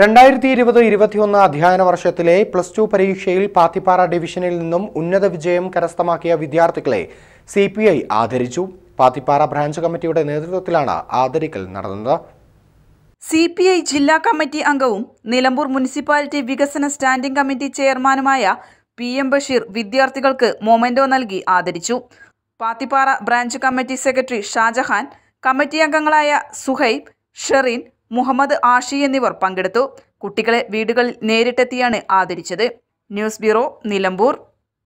രണ്ടായിരത്തി ഇരുപത് ഇരുപത്തിയൊന്ന് അധ്യയന വർഷത്തിലെ പ്ലസ് ടു പരീക്ഷയിൽ പാത്തിപ്പാറ ഡിവിഷനിൽ നിന്നും ഉന്നത വിജയം കരസ്ഥമാക്കിയ വിദ്യാർത്ഥികളെ സി പി ഐ ആദരിച്ചു പാത്തിപ്പാറ ബ്രാഞ്ച് കമ്മിറ്റിയുടെ നേതൃത്വത്തിലാണ് ആദരിക്കൽ നടന്നത് സി പി ഐ ജില്ലാ കമ്മിറ്റി അംഗവും നിലമ്പൂർ മുനിസിപ്പാലിറ്റി വികസന സ്റ്റാൻഡിംഗ് കമ്മിറ്റി ചെയർമാനുമായ പി എം ബഷീർ വിദ്യാർത്ഥികൾക്ക് മൊമെന്റോ നൽകി ആദരിച്ചു Pathippara branch committee secretary Shajahan committee അംഗങ്ങളായ സുഹൈബ് ഷെറിൻ മുഹമ്മദ് ആഷി എന്നിവർ പങ്കെടുത്തു കുട്ടികളെ വീടുകളിൽ നേരിട്ടെത്തിയാണ് ആദരിച്ചത് ന്യൂസ് ബ്യൂറോ നിലമ്പൂർ